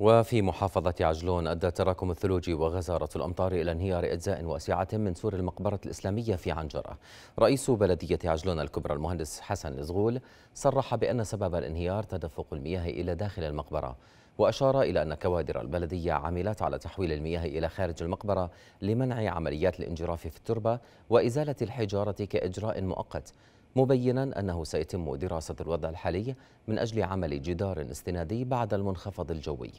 وفي محافظة عجلون أدى تراكم الثلوج وغزارة الأمطار إلى انهيار أجزاء واسعة من سور المقبرة الإسلامية في عنجرة رئيس بلدية عجلون الكبرى المهندس حسن الزغول صرح بأن سبب الانهيار تدفق المياه إلى داخل المقبرة وأشار إلى أن كوادر البلدية عملت على تحويل المياه إلى خارج المقبرة لمنع عمليات الانجراف في التربة وإزالة الحجارة كإجراء مؤقت مبينا أنه سيتم دراسة الوضع الحالي من أجل عمل جدار استنادي بعد المنخفض الجوي